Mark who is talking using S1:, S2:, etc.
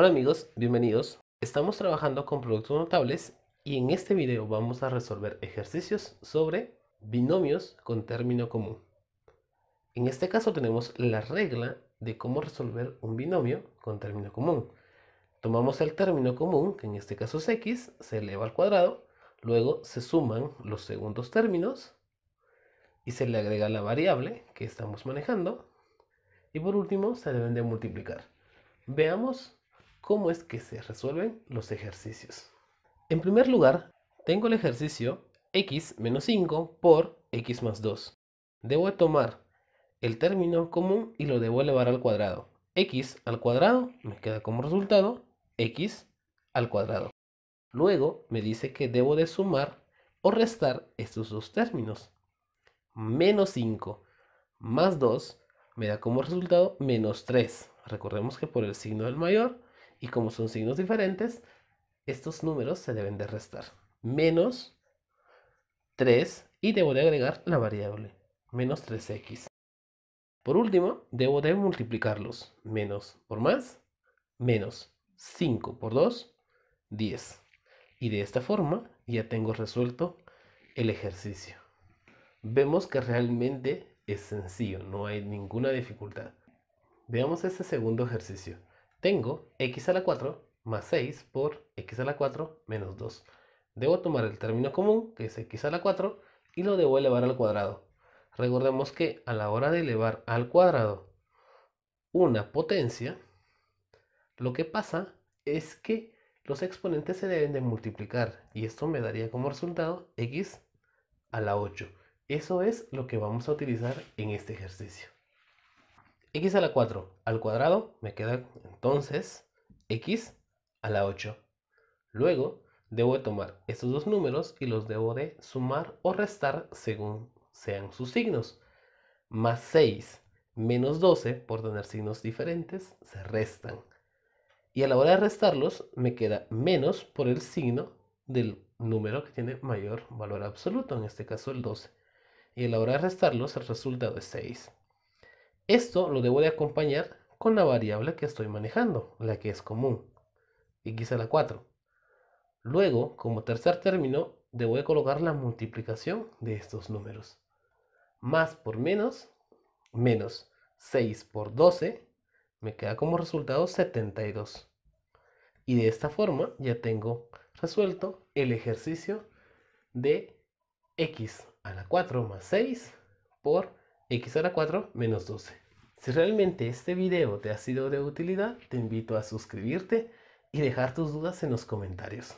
S1: Hola amigos, bienvenidos. Estamos trabajando con productos notables y en este video vamos a resolver ejercicios sobre binomios con término común. En este caso tenemos la regla de cómo resolver un binomio con término común. Tomamos el término común, que en este caso es x, se eleva al cuadrado, luego se suman los segundos términos y se le agrega la variable que estamos manejando y por último se deben de multiplicar. Veamos cómo es que se resuelven los ejercicios. En primer lugar, tengo el ejercicio x menos 5 por x más 2. Debo tomar el término común y lo debo elevar al cuadrado. x al cuadrado me queda como resultado x al cuadrado. Luego me dice que debo de sumar o restar estos dos términos. Menos 5 más 2 me da como resultado menos 3. Recordemos que por el signo del mayor y como son signos diferentes, estos números se deben de restar. Menos 3 y debo de agregar la variable, menos 3x. Por último, debo de multiplicarlos. Menos por más, menos 5 por 2, 10. Y de esta forma ya tengo resuelto el ejercicio. Vemos que realmente es sencillo, no hay ninguna dificultad. Veamos este segundo ejercicio. Tengo x a la 4 más 6 por x a la 4 menos 2. Debo tomar el término común, que es x a la 4, y lo debo elevar al cuadrado. Recordemos que a la hora de elevar al cuadrado una potencia, lo que pasa es que los exponentes se deben de multiplicar y esto me daría como resultado x a la 8. Eso es lo que vamos a utilizar en este ejercicio x a la 4 al cuadrado me queda entonces x a la 8. Luego debo de tomar estos dos números y los debo de sumar o restar según sean sus signos. Más 6 menos 12, por tener signos diferentes, se restan. Y a la hora de restarlos me queda menos por el signo del número que tiene mayor valor absoluto, en este caso el 12. Y a la hora de restarlos el resultado es 6. Esto lo debo de acompañar con la variable que estoy manejando, la que es común, x a la 4. Luego, como tercer término, debo de colocar la multiplicación de estos números. Más por menos, menos 6 por 12, me queda como resultado 72. Y de esta forma ya tengo resuelto el ejercicio de x a la 4 más 6 por x a la 4 menos 12. Si realmente este video te ha sido de utilidad, te invito a suscribirte y dejar tus dudas en los comentarios.